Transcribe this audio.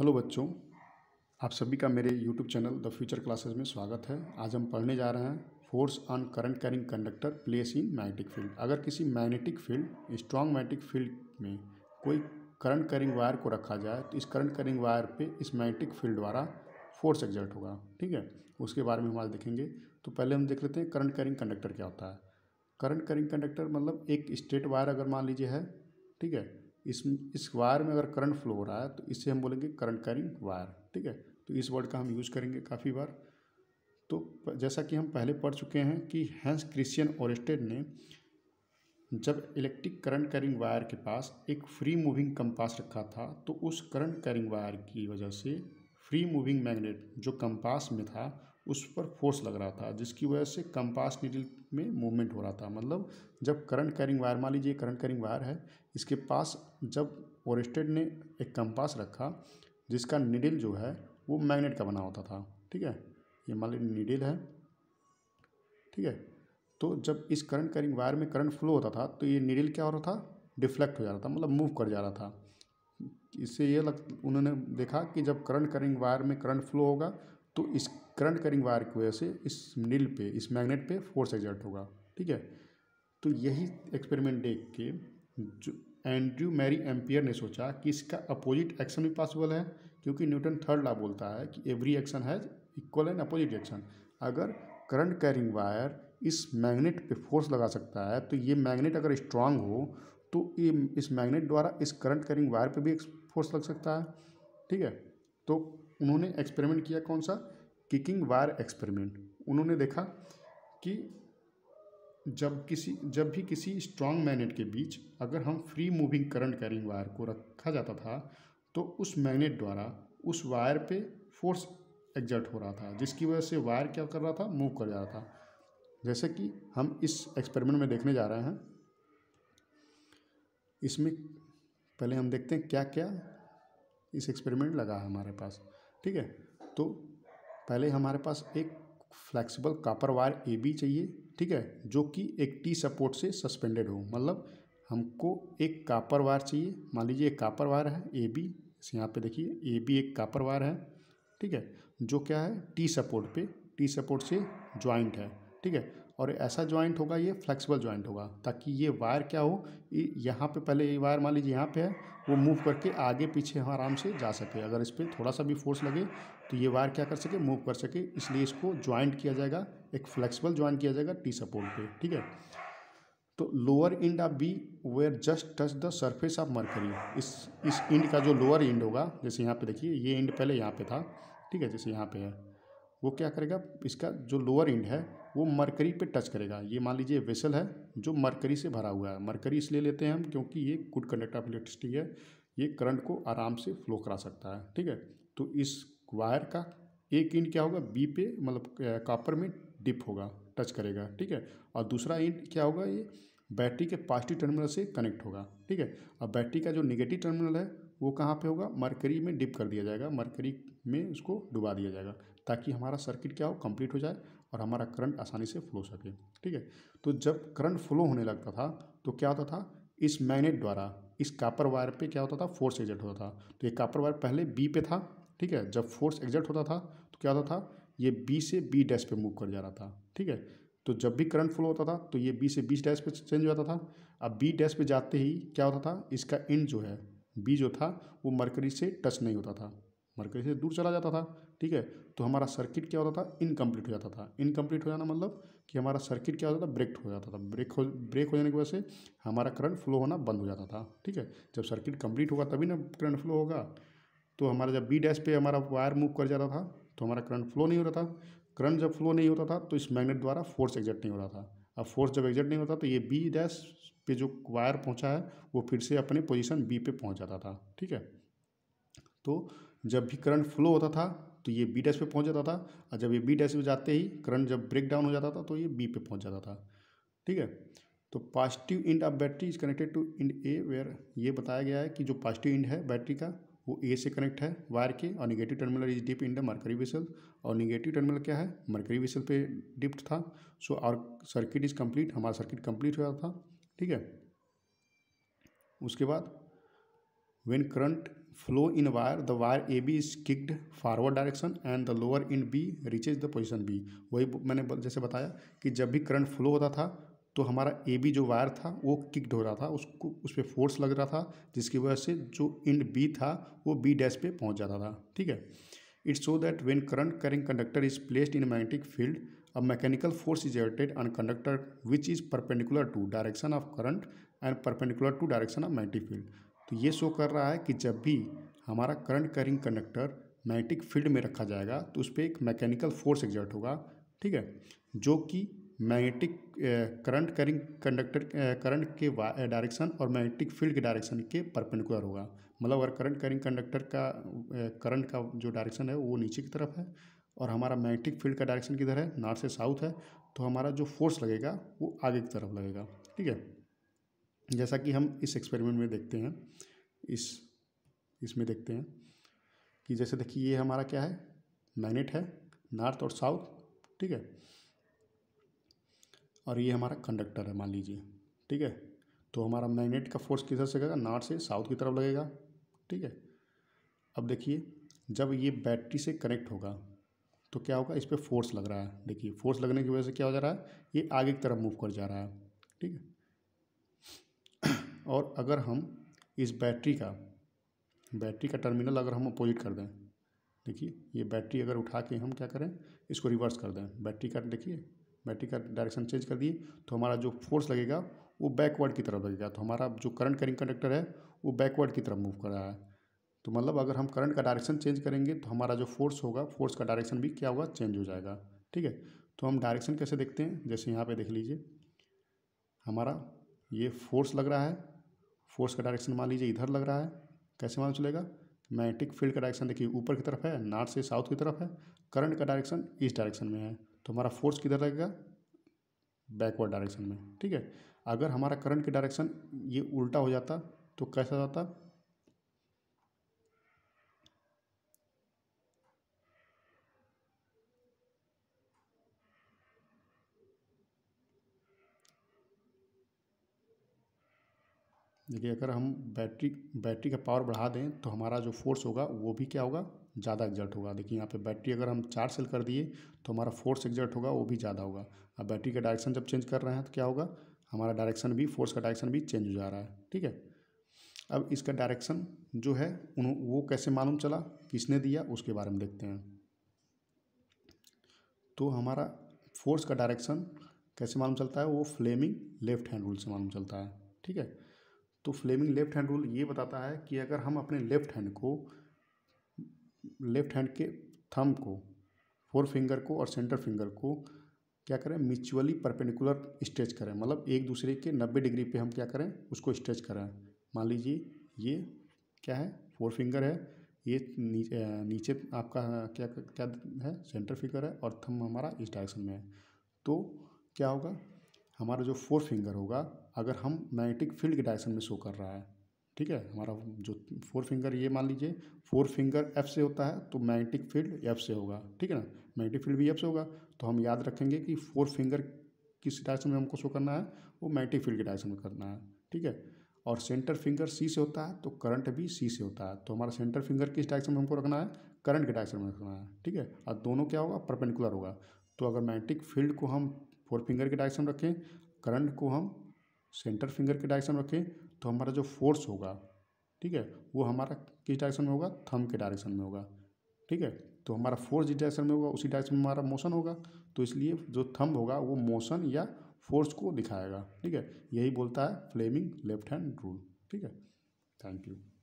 Hello बच्चों आप सभी का मेरे YouTube channel the future classes में स्वागत है आज हम पढ़ने जा रहे हैं force on current carrying conductor place in magnetic field अगर किसी magnetic field strong magnetic field में कोई करंट कैरिंग वायर को रखा जाए तो इस करंट कैरिंग वायर पे इस मैग्नेटिक फील्ड द्वारा फोर्स एग्जर्ट होगा ठीक है उसके बारे में हम आज देखेंगे तो पहले हम देख लेते हैं करंट कैरिंग कंडक्टर क्या होता है करंट कैरिंग कंडक्टर मतलब एक स्ट्रेट वायर अगर मान लीजिए है ठीक है इस इस वायर में अगर करंट फ्लो हो रहा है तो इससे हम बोलेंगे करंट कैरिंग वायर ठीक है तो इस वर्ड का हम यूज़ करेंगे काफ़ी बार तो जैसा कि हम पहले पढ़ चुके हैं कि हैंस क्रिश्चियन ओरिस्टेड ने जब इलेक्ट्रिक करंट कैरिंग वायर के पास एक फ्री मूविंग कंपास रखा था तो उस करंट कैरिंग वायर की वजह से फ्री मूविंग मैग्नेट जो कंपास में था उस पर फोर्स लग रहा था जिसकी वजह से कंपास नीडल में मूवमेंट हो रहा था मतलब जब करंट कैरिंग वायर मान लीजिए करंट कैरिंग वायर है इसके पास जब ओरेस्टेड ने एक कंपास रखा जिसका निडिल जो है वो मैग्नेट का बना होता था ठीक है ये मान लीजिए निडिल है ठीक है तो जब इस करंट कैरिंग वायर में करंट फ्लो होता था तो ये निडिल क्या हो रहा था डिफ्लेक्ट हो जा रहा था मतलब मूव कर जा रहा था इससे ये लग उन्होंने देखा कि जब करंट कैरिंग वायर में करंट फ्लो होगा तो इस करंट करिंग वायर की वजह से इस नील पे इस मैग्नेट पे फोर्स एग्जर्ट होगा ठीक है तो यही एक्सपेरिमेंट देख के जो एंड्रू मैरी एम्पियर ने सोचा कि इसका अपोजिट एक्शन भी पॉसिबल है क्योंकि न्यूटन थर्ड लॉ बोलता है कि every action has equal and opposite action अगर करंट कैरिंग वायर इस मैग्नेट पे फोर्स लगा सकता है तो ये मैग्नेट अगर स्ट्रांग हो तो ये इस मैग्नेट द्वारा इस करंट कैरिंग वायर पे भी फोर्स लग सकता है ठीक है तो उन्होंने एक्सपेरिमेंट किया कौन सा किकिंग वायर एक्सपेरिमेंट उन्होंने देखा कि जब किसी जब भी किसी स्ट्रांग मैग्नेट के बीच अगर हम free moving current carrying wire को रखा जाता था तो उस मैग्नेट द्वारा उस वायर पे फोर्स एग्जर्ट हो रहा था जिसकी वजह से वायर क्या कर रहा था मूव कर जा रहा था जैसे कि हम इस एक्सपेरिमेंट में देखने जा रहे हैं इसमें पहले हम देखते हैं क्या क्या इस एक्सपेरिमेंट लगा है हमारे पास ठीक है तो पहले हमारे पास एक flexible copper wire A B चाहिए ठीक है जो कि एक टी सपोर्ट से सस्पेंडेड हो मतलब हमको एक कापर वायर चाहिए मान लीजिए एक कापर वायर है ए बी यहाँ पे देखिए ए बी एक कापर वायर है ठीक है जो क्या है टी सपोर्ट पे टी सपोर्ट से ज्वाइंट है ठीक है और ऐसा जॉइंट होगा ये फ्लेक्सिबल जॉइंट होगा ताकि ये वायर क्या हो यहाँ पे पहले ये वायर मान लीजिए यहाँ पे है वो मूव करके आगे पीछे हम आराम से जा सके अगर इस पर थोड़ा सा भी फोर्स लगे तो ये वायर क्या कर सके मूव कर सके इसलिए इसको ज्वाइंट किया जाएगा एक फ्लैक्सीबल ज्वाइन किया जाएगा टी सपोर्ट पर ठीक है तो lower end of B where just touch the surface of mercury इस इस इंड का जो लोअर इंड होगा जैसे यहाँ पे देखिए ये इंड पहले यहाँ पे था ठीक है जैसे यहाँ पे है वो क्या करेगा इसका जो लोअर इंड है वो मरकरी पे टच करेगा ये मान लीजिए वेसल है जो मरकरी से भरा हुआ है मरकरी इसलिए लेते हैं हम क्योंकि ये गुड कंडक्टर ऑफ इलेक्ट्रिसिटी है ये करंट को आराम से फ्लो करा सकता है ठीक है तो इस वायर का एक इंड क्या होगा बी पे मतलब कॉपर में डिप होगा टच करेगा ठीक है और दूसरा इंड क्या होगा ये बैटरी के पॉजिटिव टर्मिनल से कनेक्ट होगा ठीक है और बैटरी का जो निगेटिव टर्मिनल है वो कहाँ पे होगा मरकरी में डिप कर दिया जाएगा मरकरी में उसको डुबा दिया जाएगा ताकि हमारा सर्किट क्या हो कंप्लीट हो जाए और हमारा करंट आसानी से फ्लो सके ठीक है तो जब करंट फ्लो होने लगता था तो क्या होता था इस मैग्नेट द्वारा इस कापर वायर पे क्या होता था फोर्स एग्जर्ट होता था तो ये कापर वायर पहले बी पे था ठीक है जब फोर्स एग्जट होता था तो क्या होता था ये बी से बी डैश पे मूव कर जा रहा था ठीक है तो जब भी करंट फ्लो होता था तो ये बी से बीस डैश पे चेंज हो जाता था अब बी डैश पे जाते ही क्या होता था इसका एंड जो है बी जो था वो मरकरी से टच नहीं होता था मरकरी से दूर चला जाता था ठीक है तो हमारा सर्किट क्या होता था इनकम्प्लीट हो जाता था इनकम्प्लीट हो जाना मतलब कि हमारा सर्किट क्या होता था ब्रेक हो जाता था ब्रेक हो ब्रेक हो जाने की वजह से हमारा करंट फ्लो होना बंद हो जाता था ठीक है जब सर्किट कम्प्लीट होगा तभी ना करंट फ्लो होगा तो हमारा जब बी डैश पे हमारा वायर मूव कर जाता था तो हमारा करंट फ्लो नहीं हो रहा था करंट जब फ्लो नहीं होता था तो इस मैग्नेट द्वारा फोर्स एग्जट नहीं हो रहा था अब फोर्स जब एग्जट नहीं होता तो ये बी डैश पे जो वायर पहुंचा है वो फिर से अपने पोजीशन बी पे पहुंच जाता था ठीक है तो जब भी करंट फ्लो होता था तो ये बी डैश पे पहुंच जाता था और जब ये बी डैश पे जाते ही करंट जब ब्रेक डाउन हो जाता था तो ये बी पे पहुंच जाता था ठीक है तो positive end of battery is connected to end A where ये बताया गया है कि जो पॉजिटिव इंड है बैटरी का वो ए से कनेक्ट है वायर के और negative terminal is dip end the mercury vessel और निगेटिव टर्मिनल क्या है मरकरी विसल पे डिप्ट था सो और सर्किट इज कम्प्लीट हमारा सर्किट कम्प्लीट हो जाता था ठीक है उसके बाद When current flow in wire, the wire AB is kicked forward direction and the lower end B reaches the position B. वही मैंने जैसे बताया कि जब भी करंट फ्लो होता था तो हमारा ए बी जो वायर था वो किक्ड हो रहा था उसको उस पर फोर्स लग रहा था जिसकी वजह से जो इंड बी था वो बी डैश पे पहुंच जाता था ठीक है it's so that when current carrying conductor is placed in magnetic field a mechanical force is acted on conductor which is perpendicular to direction of current and perpendicular to direction of magnetic field तो ये show कर रहा है कि जब भी हमारा current carrying conductor magnetic field में रखा जाएगा तो उस पर एक मैकेनिकल फोर्स एग्जर्ट होगा ठीक है जो कि magnetic current carrying conductor current के डायरेक्शन और मैग्नेटिक फील्ड के डायरेक्शन के परपेंडिकुलर होगा मतलब अगर करंट कैरिंग कंडक्टर का करंट का जो डायरेक्शन है वो नीचे की तरफ है और हमारा मैग्नेटिक फील्ड का डायरेक्शन किधर है नॉर्थ से साउथ है तो हमारा जो फोर्स लगेगा वो आगे की तरफ लगेगा ठीक है जैसा कि हम इस एक्सपेरिमेंट में देखते हैं इस इसमें देखते हैं कि जैसे देखिए ये हमारा क्या है मैग्नेट है नॉर्थ और साउथ ठीक है और ये हमारा कंडक्टर है मान लीजिए ठीक है तो हमारा मैग्नेट का फोर्स किधर से लगेगा नॉर्थ से साउथ की तरफ लगेगा ठीक है अब देखिए जब ये बैटरी से कनेक्ट होगा तो क्या होगा इस पर फोर्स लग रहा है देखिए फोर्स लगने की वजह से क्या हो जा रहा है ये आगे की तरफ मूव कर जा रहा है ठीक है और अगर हम इस बैटरी का बैटरी का टर्मिनल अगर हम अपोजिट कर दें देखिए ये बैटरी अगर उठा के हम क्या करें इसको रिवर्स कर दें बैटरी का देखिए बैटरी का डायरेक्शन चेंज कर दिए तो हमारा जो फोर्स लगेगा वो बैकवर्ड की तरफ लगेगा तो हमारा जो करंट करिंग कंडक्टर है वो बैकवर्ड की तरफ मूव कर रहा है तो मतलब अगर हम करंट का डायरेक्शन चेंज करेंगे तो हमारा जो फोर्स होगा फोर्स का डायरेक्शन भी क्या होगा चेंज हो जाएगा ठीक है तो हम डायरेक्शन कैसे देखते हैं जैसे यहाँ पर देख लीजिए हमारा ये फोर्स लग रहा है फोर्स का डायरेक्शन मान लीजिए इधर लग रहा है कैसे मालूम चलेगा मैग्नेटिक फील्ड का डायरेक्शन देखिए ऊपर की तरफ है नॉर्थ से साउथ की तरफ है करंट का डायरेक्शन इस डायरेक्शन में है तो हमारा फोर्स किधर लगेगा बैकवर्ड डायरेक्शन में ठीक है अगर हमारा करंट के डायरेक्शन ये उल्टा हो जाता तो कैसा जाता देखिए अगर हम बैटरी बैटरी का पावर बढ़ा दें तो हमारा जो फोर्स होगा वो भी क्या होगा ज़्यादा एग्जर्ट होगा देखिए यहाँ पे बैटरी अगर हम चार सेल कर दिए तो हमारा फोर्स एग्जर्ट होगा वो भी ज़्यादा होगा अब बैटरी का डायरेक्शन जब चेंज कर रहे हैं तो क्या होगा हमारा डायरेक्शन भी फोर्स का डायरेक्शन भी चेंज हो जा रहा है ठीक है अब इसका डायरेक्शन जो है वो कैसे मालूम चला किसने दिया उसके बारे में देखते हैं तो हमारा फोर्स का डायरेक्शन कैसे मालूम चलता है वो फ्लेमिंग लेफ्ट हैंड रूल से मालूम चलता है ठीक है तो फ्लेमिंग लेफ्ट हैंड रूल ये बताता है कि अगर हम अपने लेफ्ट हैंड को लेफ्ट हैंड के थंब को फोर फिंगर को और सेंटर फिंगर को क्या करें म्यूचुअली परपेंडिकुलर स्ट्रेच करें मतलब एक दूसरे के नब्बे डिग्री पे हम क्या करें उसको स्ट्रेच करें मान लीजिए ये क्या है फोर फिंगर है ये नीचे, आपका क्या क्या है सेंटर फिंगर है और थंब हमारा इस डायरेक्शन में है तो क्या होगा हमारा जो फोर फिंगर होगा अगर हम मैग्नेटिक फील्ड के डायरेक्शन में शो कर रहा है ठीक है हमारा जो फोर फिंगर ये मान लीजिए फोर फिंगर एफ से होता है तो मैग्नेटिक फील्ड एफ से होगा ठीक है ना मैग्नेटिक फील्ड भी एफ से होगा तो हम याद रखेंगे कि फोर फिंगर किस डायरेक्शन में हमको शो करना है वो मैग्नेटिक फील्ड के डायरेक्शन में करना है ठीक है और सेंटर फिंगर सी से होता है तो करंट भी सी से होता है तो हमारा सेंटर फिंगर किस डायरेक्शन में हमको रखना है करंट के डायरेक्शन में रखना है ठीक है और दोनों क्या होगा परपेंडिकुलर होगा तो अगर मैग्नेटिक फील्ड को हम फोर फिंगर के डायरेक्शन रखें करंट को हम सेंटर फिंगर के डायरेक्शन रखें तो हमारा जो फोर्स होगा ठीक है वो हमारा किस डायरेक्शन में होगा थम के डायरेक्शन में होगा ठीक है तो हमारा फोर्स जिस डायरेक्शन में होगा उसी डायरेक्शन में हमारा मोशन होगा तो इसलिए जो थम होगा वो मोशन या फोर्स को दिखाएगा ठीक है यही बोलता है फ्लेमिंग लेफ्ट हैंड रूल ठीक है थैंक यू